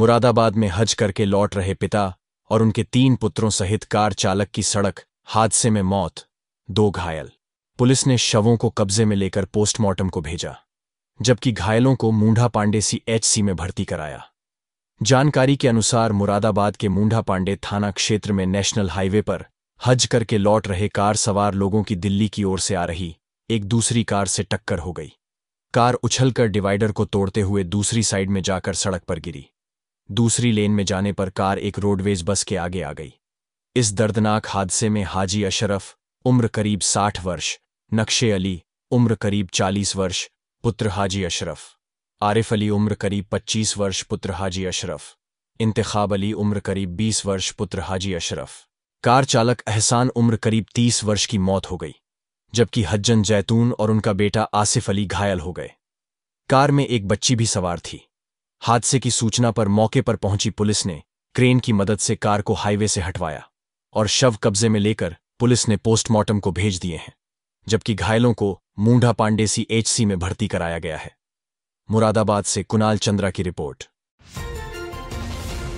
मुरादाबाद में हज करके लौट रहे पिता और उनके तीन पुत्रों सहित कार चालक की सड़क हादसे में मौत दो घायल पुलिस ने शवों को कब्जे में लेकर पोस्टमार्टम को भेजा जबकि घायलों को मूढ़ा पांडे सी एचसी में भर्ती कराया जानकारी के अनुसार मुरादाबाद के मूढ़ा पांडे थाना क्षेत्र में नेशनल हाईवे पर हज करके लौट रहे कार सवार लोगों की दिल्ली की ओर से आ रही एक दूसरी कार से टक्कर हो गई कार उछलकर डिवाइडर को तोड़ते हुए दूसरी साइड में जाकर सड़क पर गिरी दूसरी लेन में जाने पर कार एक रोडवेज बस के आगे आ गई इस दर्दनाक हादसे में हाजी अशरफ उम्र करीब साठ वर्ष नक्शे अली उम्र करीब चालीस वर्ष पुत्र हाजी अशरफ आरिफ अली उम्र करीब पच्चीस वर्ष पुत्र हाजी अशरफ इंतखाब अली उम्र करीब बीस वर्ष पुत्र हाजी अशरफ कार चालक एहसान उम्र करीब तीस वर्ष की मौत हो गई जबकि हज्जन जैतून और उनका बेटा आसिफ अली घायल हो गए कार में एक बच्ची भी सवार थी हादसे की सूचना पर मौके पर पहुंची पुलिस ने क्रेन की मदद से कार को हाईवे से हटवाया और शव कब्जे में लेकर पुलिस ने पोस्टमार्टम को भेज दिए हैं जबकि घायलों को मूढ़ा पांडेसी एचसी में भर्ती कराया गया है मुरादाबाद से कुणाल चंद्रा की रिपोर्ट